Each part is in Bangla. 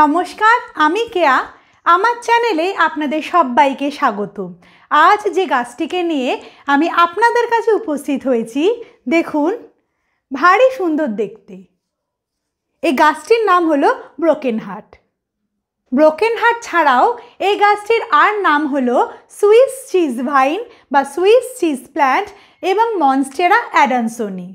নমস্কার আমি কেয়া আমার চ্যানেলে আপনাদের সবাইকে স্বাগত আজ যে গাছটিকে নিয়ে আমি আপনাদের কাছে উপস্থিত হয়েছি দেখুন ভারী সুন্দর দেখতে এই গাছটির নাম হলো ব্রোকেন হাট ছাড়াও এই গাছটির আর নাম হলো সুইস চিজ ভাইন বা সুইস চিজ প্ল্যান্ট এবং মনস্টেরা অ্যাডানসোনি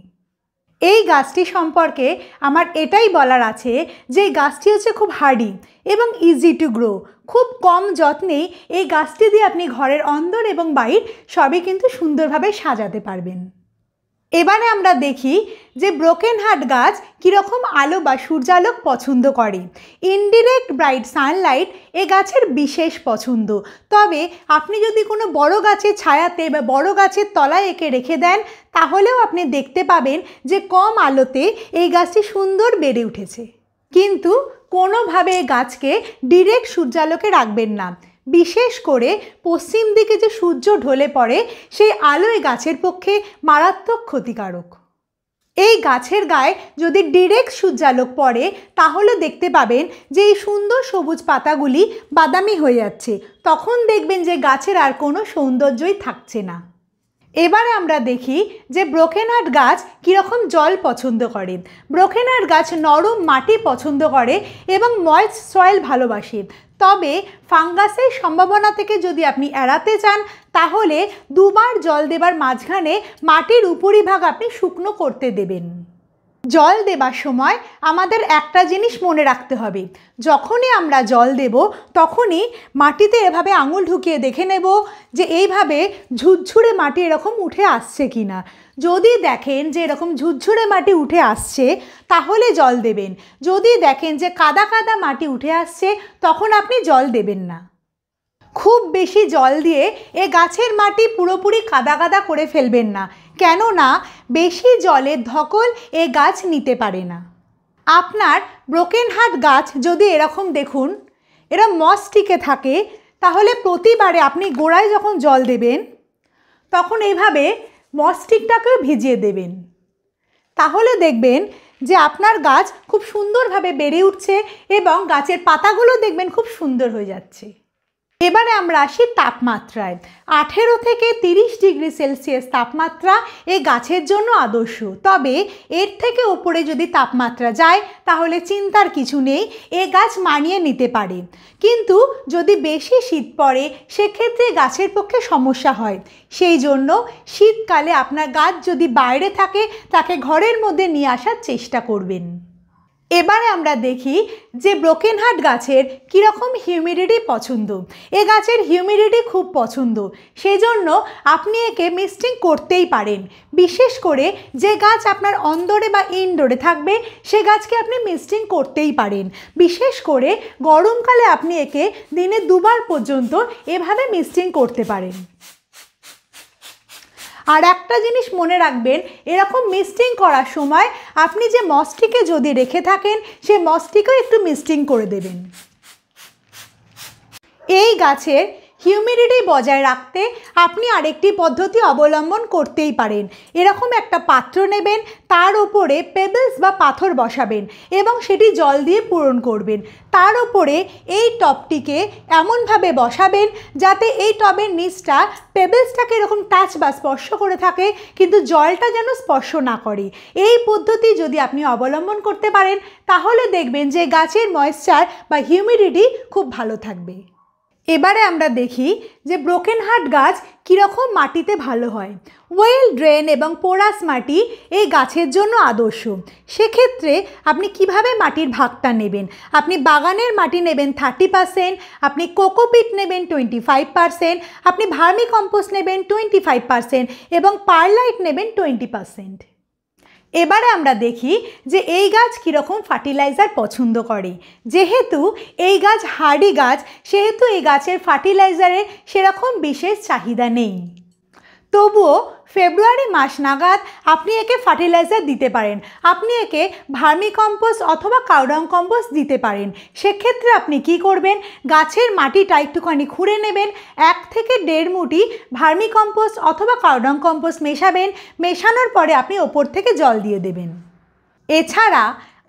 এই গাছটি সম্পর্কে আমার এটাই বলার আছে যে গাছটি হচ্ছে খুব হার্ডি এবং ইজি টু গ্রো খুব কম যত্নেই এই গাছটি দিয়ে আপনি ঘরের অন্দর এবং বাইর সবই কিন্তু সুন্দরভাবে সাজাতে পারবেন এবারে আমরা দেখি যে ব্রোকেন হার্ট গাছ কীরকম আলো বা সূর্যালোক পছন্দ করে ইনডিরেক্ট ব্রাইট সানলাইট এ গাছের বিশেষ পছন্দ তবে আপনি যদি কোনো বড় গাছের ছায়াতে বা বড় গাছের তলায় একে রেখে দেন তাহলেও আপনি দেখতে পাবেন যে কম আলোতে এই গাছটি সুন্দর বেড়ে উঠেছে কিন্তু কোনোভাবে গাছকে ডিরেক্ট সূর্যালোকে রাখবেন না বিশেষ করে পশ্চিম দিকে যে সূর্য ঢলে পড়ে সেই আলোয় গাছের পক্ষে মারাত্মক ক্ষতিকারক এই গাছের গায়ে যদি ডিরেক্ট সূর্যালোক পড়ে তাহলে দেখতে পাবেন যে এই সুন্দর সবুজ পাতাগুলি বাদামি হয়ে যাচ্ছে তখন দেখবেন যে গাছের আর কোনো সৌন্দর্যই থাকছে না এবারে আমরা দেখি যে ব্রোকেনহাট গাছ কীরকম জল পছন্দ করে ব্রোকেনহাট গাছ নরম মাটি পছন্দ করে এবং ময়েস সয়েল ভালোবাসে তবে ফাঙ্গাসের সম্ভাবনা থেকে যদি আপনি এড়াতে চান তাহলে দুবার জল দেবার মাঝখানে মাটির উপরিভাগ আপনি শুকনো করতে দেবেন জল দেবার সময় আমাদের একটা জিনিস মনে রাখতে হবে যখনই আমরা জল দেব তখনই মাটিতে এভাবে আঙুল ঢুকিয়ে দেখে নেব যে এইভাবে ঝুরঝুরে মাটি এরকম উঠে আসছে কি না যদি দেখেন যে এরকম ঝুরঝুরে মাটি উঠে আসছে তাহলে জল দেবেন যদি দেখেন যে কাদা কাদা মাটি উঠে আসছে তখন আপনি জল দেবেন না খুব বেশি জল দিয়ে এ গাছের মাটি পুরোপুরি কাদা কাদা করে ফেলবেন না কেননা বেশি জলের ধকল এ গাছ নিতে পারে না আপনার ব্রোকেন হার্ট গাছ যদি এরকম দেখুন এরা মস টিকে থাকে তাহলে প্রতিবারে আপনি গোড়ায় যখন জল দেবেন তখন এইভাবে মস্টিকটাকেও ভিজিয়ে দেবেন তাহলে দেখবেন যে আপনার গাছ খুব সুন্দরভাবে বেড়ে উঠছে এবং গাছের পাতাগুলো দেখবেন খুব সুন্দর হয়ে যাচ্ছে এবারে আমরা আসি তাপমাত্রায় আঠেরো থেকে 30 ডিগ্রি সেলসিয়াস তাপমাত্রা এ গাছের জন্য আদর্শ তবে এর থেকে ওপরে যদি তাপমাত্রা যায় তাহলে চিন্তার কিছু নেই এ গাছ মানিয়ে নিতে পারে কিন্তু যদি বেশি শীত পড়ে সেক্ষেত্রে গাছের পক্ষে সমস্যা হয় সেই জন্য শীতকালে আপনার গাছ যদি বাইরে থাকে তাকে ঘরের মধ্যে নিয়ে আসার চেষ্টা করবেন এবারে আমরা দেখি যে ব্রোকেনহাট গাছের কীরকম হিউমিডিটি পছন্দ এ গাছের হিউমিডিটি খুব পছন্দ সেই জন্য আপনি একে মিস্টিং করতেই পারেন বিশেষ করে যে গাছ আপনার অন্দরে বা ইনডোরে থাকবে সে গাছকে আপনি মিস্টিং করতেই পারেন বিশেষ করে গরমকালে আপনি একে দিনে দুবার পর্যন্ত এভাবে মিস্টিং করতে পারেন আর একটা জিনিস মনে রাখবেন এরকম মিস্টিং করার সময় আপনি যে মসটিকে যদি রেখে থাকেন সে মসটিকেও একটু মিস্টিং করে দেবেন এই গাছের হিউমিডিটি বজায় রাখতে আপনি আরেকটি পদ্ধতি অবলম্বন করতেই পারেন এরকম একটা পাত্র নেবেন তার ওপরে পেবলস বা পাথর বসাবেন এবং সেটি জল দিয়ে পূরণ করবেন তার ওপরে এই টপটিকে এমনভাবে বসাবেন যাতে এই টবের নিচটা পেবলসটাকে এরকম টাচ বা স্পর্শ করে থাকে কিন্তু জলটা যেন স্পর্শ না করে এই পদ্ধতি যদি আপনি অবলম্বন করতে পারেন তাহলে দেখবেন যে গাছের ময়েশ্চার বা হিউমিডিটি খুব ভালো থাকবে এবারে আমরা দেখি যে ব্রোকেন হার্ট গাছ কীরকম মাটিতে ভালো হয় ওয়েল ড্রেন এবং পোরাস মাটি এই গাছের জন্য আদর্শ সেক্ষেত্রে আপনি কিভাবে মাটির ভাগটা নেবেন আপনি বাগানের মাটি নেবেন থার্টি পারসেন্ট আপনি কোকোপিট নেবেন টোয়েন্টি ফাইভ পারসেন্ট আপনি ভার্মি কম্পোস্ট নেবেন টোয়েন্টি ফাইভ পারসেন্ট এবং পারলাইট নেবেন টোয়েন্টি পারসেন্ট এবারে আমরা দেখি যে এই গাছ কীরকম ফার্টিলাইজার পছন্দ করে যেহেতু এই গাছ হাড়ি গাছ সেহেতু এই গাছের ফার্টিলাইজারের সেরকম বিশেষ চাহিদা নেই তবুও ফেব্রুয়ারি মাস নাগাদ আপনি একে ফার্টিলাইজার দিতে পারেন আপনি একে ভার্মি কম্পোস্ট অথবা কাউডং কম্পোস্ট দিতে পারেন সেক্ষেত্রে আপনি কি করবেন গাছের মাটিটা একটুখানি খুঁড়ে নেবেন এক থেকে দেড় মুটি ভার্মি কম্পোস্ট অথবা কাউডং কম্পোস্ট মেশাবেন মেশানোর পরে আপনি ওপর থেকে জল দিয়ে দেবেন এছাড়া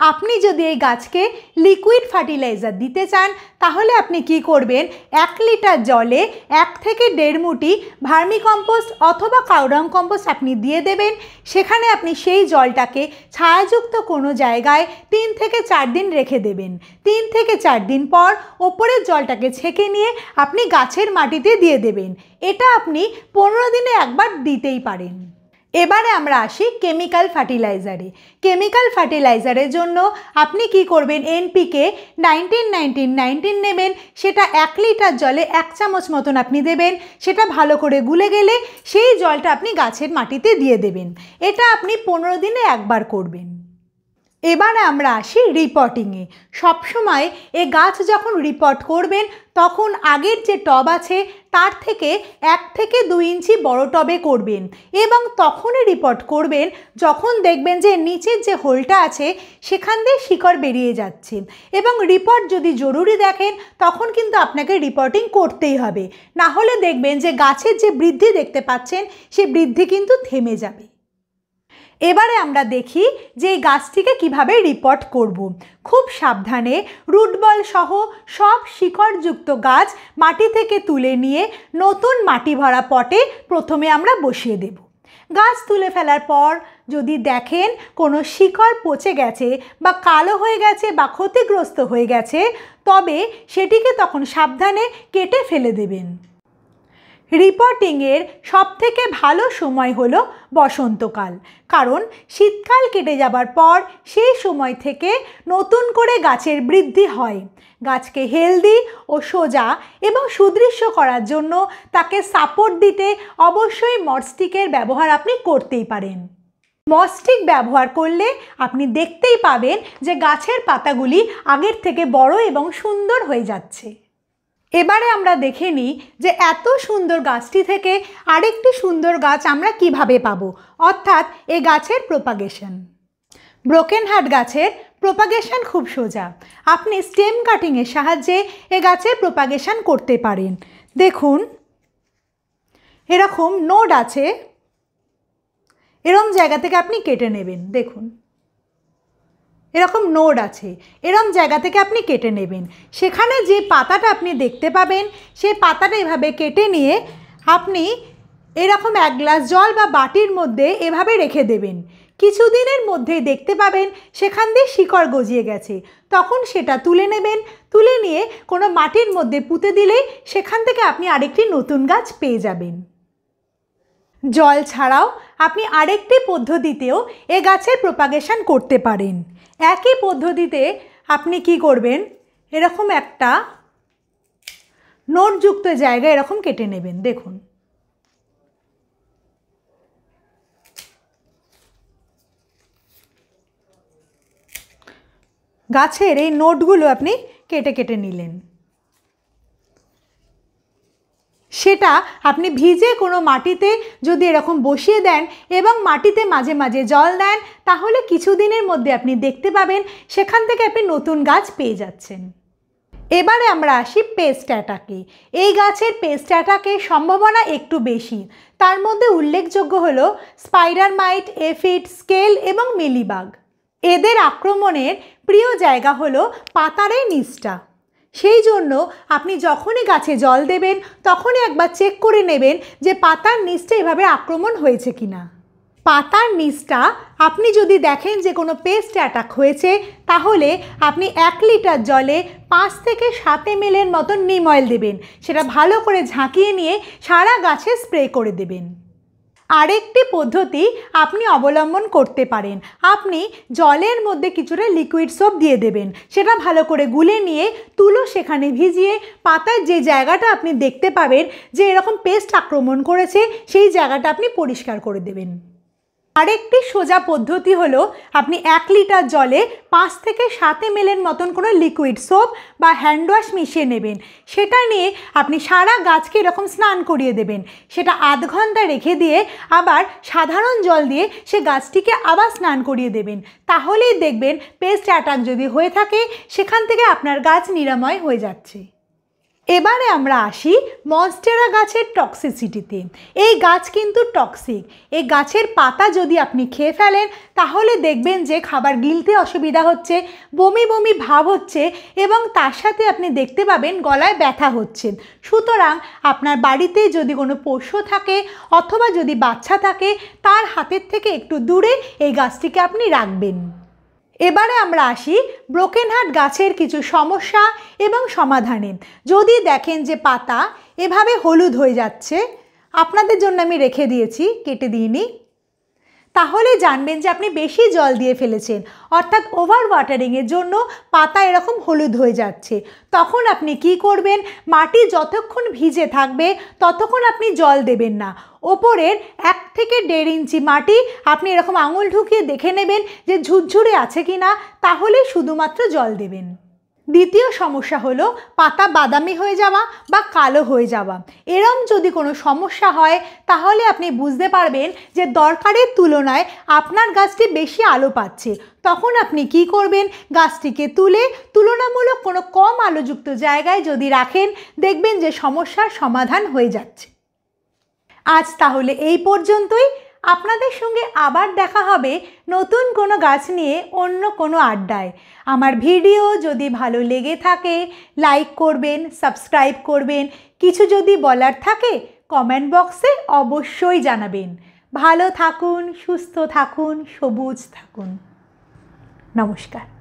আপনি যদি এই গাছকে লিকুইড ফার্টিলাইজার দিতে চান তাহলে আপনি কি করবেন এক লিটার জলে এক থেকে দেড় মুটি ভার্মি কম্পোস্ট অথবা কাউডাং কম্পোস্ট আপনি দিয়ে দেবেন সেখানে আপনি সেই জলটাকে ছায়াযুক্ত কোনো জায়গায় তিন থেকে চার দিন রেখে দেবেন তিন থেকে চার দিন পর ওপরের জলটাকে ছেঁকে নিয়ে আপনি গাছের মাটিতে দিয়ে দেবেন এটা আপনি পনেরো দিনে একবার দিতেই পারেন এবারে আমরা আসি কেমিক্যাল ফার্টিলাইজারে কেমিক্যাল ফার্টিলাইজারের জন্য আপনি কি করবেন এনপিকে নাইনটিন নাইনটিন নাইনটিন নেবেন সেটা এক লিটার জলে এক চামচ মতন আপনি দেবেন সেটা ভালো করে গুলে গেলে সেই জলটা আপনি গাছের মাটিতে দিয়ে দেবেন এটা আপনি পনেরো দিনে একবার করবেন এবার আমরা আসি রিপোর্টিংয়ে সবসময় এ গাছ যখন রিপোর্ট করবেন তখন আগের যে টব আছে তার থেকে এক থেকে দুই ইঞ্চি বড় টবে করবেন এবং তখনই রিপোর্ট করবেন যখন দেখবেন যে নিচের যে হোলটা আছে সেখান দিয়ে শিকড় বেরিয়ে যাচ্ছে এবং রিপোর্ট যদি জরুরি দেখেন তখন কিন্তু আপনাকে রিপোর্টিং করতেই হবে না হলে দেখবেন যে গাছের যে বৃদ্ধি দেখতে পাচ্ছেন সে বৃদ্ধি কিন্তু থেমে যাবে এবারে আমরা দেখি যে এই গাছটিকে কিভাবে রিপোর্ট করব। খুব সাবধানে রুটবল সহ সব শিকড়যুক্ত গাছ মাটি থেকে তুলে নিয়ে নতুন মাটি ভরা পটে প্রথমে আমরা বসিয়ে দেব গাছ তুলে ফেলার পর যদি দেখেন কোনো শিকড় পচে গেছে বা কালো হয়ে গেছে বা ক্ষতিগ্রস্ত হয়ে গেছে তবে সেটিকে তখন সাবধানে কেটে ফেলে দেবেন রিপোর্টিংয়ের সবথেকে ভালো সময় হল বসন্তকাল কারণ শীতকাল কেটে যাবার পর সেই সময় থেকে নতুন করে গাছের বৃদ্ধি হয় গাছকে হেলদি ও সোজা এবং সুদৃশ্য করার জন্য তাকে সাপোর্ট দিতে অবশ্যই মটস্টিকের ব্যবহার আপনি করতেই পারেন মস্টিক ব্যবহার করলে আপনি দেখতেই পাবেন যে গাছের পাতাগুলি আগের থেকে বড় এবং সুন্দর হয়ে যাচ্ছে এবারে আমরা দেখে নিই যে এত সুন্দর গাছটি থেকে আরেকটি সুন্দর গাছ আমরা কিভাবে পাব অর্থাৎ এ গাছের প্রোপাগেশন ব্রোকেন হার্ট গাছের প্রোপাগেশন খুব সোজা আপনি স্টেম কাটিংয়ের সাহায্যে এ গাছের প্রোপাগেশন করতে পারেন দেখুন এরকম নোড আছে এরম জায়গা থেকে আপনি কেটে নেবেন দেখুন এরকম নোড আছে এরম জায়গা থেকে আপনি কেটে নেবেন সেখানে যে পাতাটা আপনি দেখতে পাবেন সেই পাতাটা এভাবে কেটে নিয়ে আপনি এরকম এক গ্লাস জল বা বাটির মধ্যে এভাবে রেখে দেবেন কিছুদিনের মধ্যেই দেখতে পাবেন সেখান দিয়ে শিকড় গজিয়ে গেছে তখন সেটা তুলে নেবেন তুলে নিয়ে কোনো মাটির মধ্যে পুঁতে দিলেই সেখান থেকে আপনি আরেকটি নতুন গাছ পেয়ে যাবেন জল ছাড়াও আপনি আরেকটি পদ্ধতিতেও এ গাছের প্রোপাগেশন করতে পারেন একই পদ্ধতিতে আপনি কি করবেন এরকম একটা নোটযুক্ত জায়গা এরকম কেটে নেবেন দেখুন গাছের এই নোটগুলো আপনি কেটে কেটে নিলেন সেটা আপনি ভিজে কোনো মাটিতে যদি এরকম বসিয়ে দেন এবং মাটিতে মাঝে মাঝে জল দেন তাহলে কিছুদিনের মধ্যে আপনি দেখতে পাবেন সেখান থেকে আপনি নতুন গাছ পেয়ে যাচ্ছেন এবারে আমরা আসি পেস্ট অ্যাটাকে এই গাছের পেস্ট অ্যাটাকের সম্ভাবনা একটু বেশি তার মধ্যে উল্লেখযোগ্য হল স্পাইডার মাইট এফিড স্কেল এবং মিলিবাগ এদের আক্রমণের প্রিয় জায়গা হলো পাতারে নিচটা সেই জন্য আপনি যখনই গাছে জল দেবেন তখনই একবার চেক করে নেবেন যে পাতার নিচটা এভাবে আক্রমণ হয়েছে কি না পাতার নিচটা আপনি যদি দেখেন যে কোনো পেস্ট অ্যাটাক হয়েছে তাহলে আপনি এক লিটার জলে পাঁচ থেকে সাত এমএলের মতন নিম অয়েল দেবেন সেটা ভালো করে ঝাঁকিয়ে নিয়ে সারা গাছে স্প্রে করে দেবেন আরেকটি পদ্ধতি আপনি অবলম্বন করতে পারেন আপনি জলের মধ্যে কিছুটা লিকুইড সোপ দিয়ে দেবেন সেটা ভালো করে গুলে নিয়ে তুলো সেখানে ভিজিয়ে পাতার যে জায়গাটা আপনি দেখতে পাবেন যে এরকম পেস্ট আক্রমণ করেছে সেই জায়গাটা আপনি পরিষ্কার করে দেবেন আরেকটি সোজা পদ্ধতি হলো আপনি এক লিটার জলে পাঁচ থেকে সাত এম মতন কোনো লিকুইড সোপ বা হ্যান্ড ওয়াশ মিশিয়ে নেবেন সেটা নিয়ে আপনি সারা গাছকে এরকম স্নান করিয়ে দেবেন সেটা আধ ঘন্টা রেখে দিয়ে আবার সাধারণ জল দিয়ে সে গাছটিকে আবার স্নান করিয়ে দেবেন তাহলেই দেখবেন পেস্ট অ্যাটাক যদি হয়ে থাকে সেখান থেকে আপনার গাছ নিরাময় হয়ে যাচ্ছে এবারে আমরা আসি মনস্টেরা গাছের টক্সিসিটিতে এই গাছ কিন্তু টক্সিক এই গাছের পাতা যদি আপনি খেয়ে ফেলেন তাহলে দেখবেন যে খাবার গিলতে অসুবিধা হচ্ছে বমি বমি ভাব হচ্ছে এবং তার সাথে আপনি দেখতে পাবেন গলায় ব্যথা হচ্ছে সুতরাং আপনার বাড়িতে যদি কোনো পশু থাকে অথবা যদি বাচ্চা থাকে তার হাতের থেকে একটু দূরে এই গাছটিকে আপনি রাখবেন এবারে আমরা আসি ব্রোকেনহাট গাছের কিছু সমস্যা এবং সমাধানে যদি দেখেন যে পাতা এভাবে হলুদ হয়ে যাচ্ছে আপনাদের জন্য আমি রেখে দিয়েছি কেটে দিইনি তাহলে জানবেন যে আপনি বেশি জল দিয়ে ফেলেছেন অর্থাৎ ওভার ওয়াটারিংয়ের জন্য পাতা এরকম হলুদ হয়ে যাচ্ছে তখন আপনি কি করবেন মাটি যতক্ষণ ভিজে থাকবে ততক্ষণ আপনি জল দেবেন না ওপরের এক থেকে দেড় ইঞ্চি মাটি আপনি এরকম আঙুল ঢুকিয়ে দেখে নেবেন যে ঝুরঝুরে আছে কি না তাহলে শুধুমাত্র জল দেবেন দ্বিতীয় সমস্যা হলো পাতা বাদামি হয়ে যাওয়া বা কালো হয়ে যাওয়া এরম যদি কোনো সমস্যা হয় তাহলে আপনি বুঝতে পারবেন যে দরকারের তুলনায় আপনার গাছটি বেশি আলো পাচ্ছে তখন আপনি কি করবেন গাছটিকে তুলে তুলনামূলক কোনো কম আলোযুক্ত জায়গায় যদি রাখেন দেখবেন যে সমস্যার সমাধান হয়ে যাচ্ছে আজ তাহলে এই পর্যন্তই আপনাদের সঙ্গে আবার দেখা হবে নতুন কোনো গাছ নিয়ে অন্য কোনো আড্ডায় আমার ভিডিও যদি ভালো লেগে থাকে লাইক করবেন সাবস্ক্রাইব করবেন কিছু যদি বলার থাকে কমেন্ট বক্সে অবশ্যই জানাবেন ভালো থাকুন সুস্থ থাকুন সবুজ থাকুন নমস্কার